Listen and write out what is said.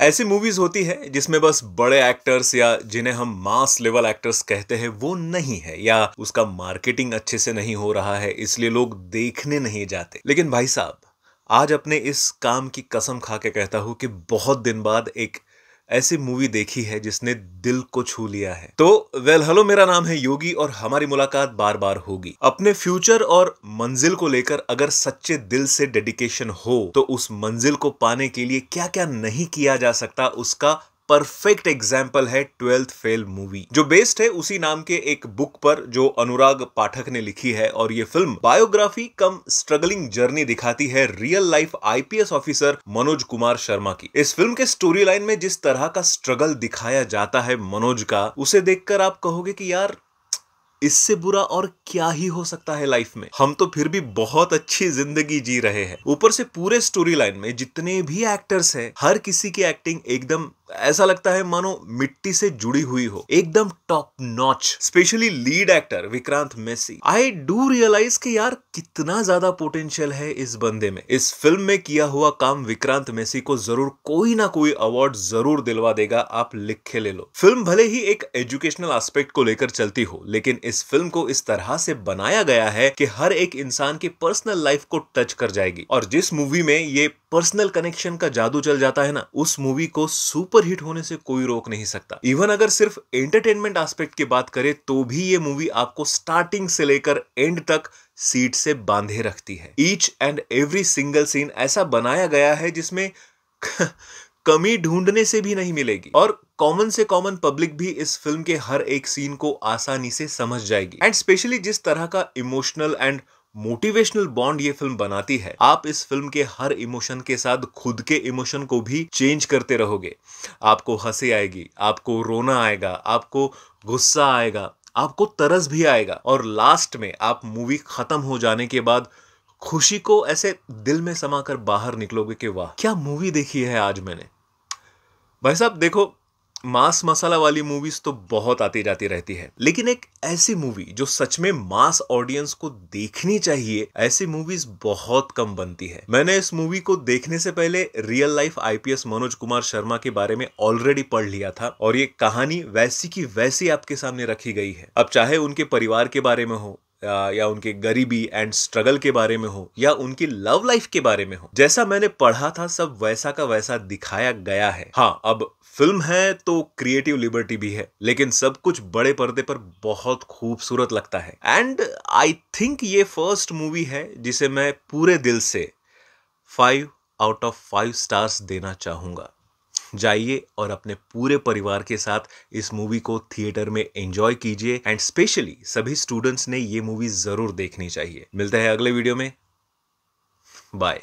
ऐसी मूवीज होती है जिसमें बस बड़े एक्टर्स या जिन्हें हम मास लेवल एक्टर्स कहते हैं वो नहीं है या उसका मार्केटिंग अच्छे से नहीं हो रहा है इसलिए लोग देखने नहीं जाते लेकिन भाई साहब आज अपने इस काम की कसम खा के कहता हूं कि बहुत दिन बाद एक ऐसी मूवी देखी है जिसने दिल को छू लिया है तो वेल हेलो मेरा नाम है योगी और हमारी मुलाकात बार बार होगी अपने फ्यूचर और मंजिल को लेकर अगर सच्चे दिल से डेडिकेशन हो तो उस मंजिल को पाने के लिए क्या क्या नहीं किया जा सकता उसका परफेक्ट एग्जाम्पल है ट्वेल्थ फेल मूवी जो बेस्ड है उसी नाम के एक बुक पर जो अनुराग पाठक ने लिखी है और ये film biography cum struggling journey दिखाती है real life IPS officer Manoj Kumar Sharma की इस फिल्म के स्टोरी लाइन में जिस तरह का स्ट्रगल दिखाया जाता है मनोज का उसे देखकर आप कहोगे कि यार इससे बुरा और क्या ही हो सकता है लाइफ में हम तो फिर भी बहुत अच्छी जिंदगी जी रहे हैं ऊपर से पूरे स्टोरी लाइन में जितने भी एक्टर्स हैं हर किसी की एक्टिंग एकदम ऐसा लगता है मानो मिट्टी से जुड़ी हुई हो एकदम top notch specially lead actor Vikrant Massey I do realise कि यार कितना ज्यादा पोटेंशियल है इस बंदे में इस फिल्म में किया हुआ काम विक्रांत मेसी को जरूर कोई ना कोई अवार्ड जरूर दिलवा देगा आप लिखे ले लो फिल्म भले ही एक एजुकेशनल एस्पेक्ट को लेकर चलती हो लेकिन इस फिल्म को इस तरह से बनाया गया है कि हर एक इंसान के पर्सनल लाइफ को टच कर जाएगी और जिस मूवी में ये पर्सनल कनेक्शन का जादू चल जाता है ना उस मूवी को सुपर हिट होने से कोई रोक नहीं सकता इवन अगर सिर्फ एंटरटेनमेंट एस्पेक्ट की बात करें तो भी ये मूवी आपको स्टार्टिंग से लेकर एंड तक सीट से बांधे रखती है each and every single scene ऐसा बनाया गया है जिसमें कमी ढूंढने से भी नहीं मिलेगी और कॉमन से कॉमन पब्लिक भी इस फिल्म के हर एक सीन को आसानी से समझ जाएगी एंड स्पेशली जिस तरह का इमोशनल एंड मोटिवेशनल बॉन्ड ये फिल्म बनाती है आप इस फिल्म के हर इमोशन के साथ खुद के इमोशन को भी चेंज करते रहोगे आपको हंसी आएगी आपको रोना आएगा आपको गुस्सा आएगा आपको तरस भी आएगा और लास्ट में आप मूवी खत्म हो जाने के बाद खुशी को ऐसे दिल में समाकर बाहर निकलोगे कि वाह क्या मूवी देखी है आज मैंने भाई साहब देखो मास मसाला वाली मूवीज तो बहुत आती जाती रहती है लेकिन एक ऐसी मूवी जो सच में मास ऑडियंस को देखनी चाहिए ऐसी मूवीज बहुत कम बनती है मैंने इस मूवी को देखने से पहले real life IPS Manoj Kumar Sharma के बारे में ऑलरेडी पढ़ लिया था और ये कहानी वैसी की वैसी आपके सामने रखी गई है अब चाहे उनके परिवार के बारे में हो या उनके गरीबी एंड स्ट्रगल के बारे में हो या उनकी लव लाइफ के बारे में हो जैसा मैंने पढ़ा था सब वैसा का वैसा दिखाया गया है हाँ अब फिल्म है तो क्रिएटिव लिबर्टी भी है लेकिन सब कुछ बड़े पर्दे पर बहुत खूबसूरत लगता है एंड आई थिंक ये फर्स्ट मूवी है जिसे मैं पूरे दिल से five out of five stars देना चाहूंगा जाइए और अपने पूरे परिवार के साथ इस मूवी को थिएटर में एंजॉय कीजिए एंड स्पेशली सभी स्टूडेंट्स ने ये मूवी जरूर देखनी चाहिए मिलते हैं अगले वीडियो में बाय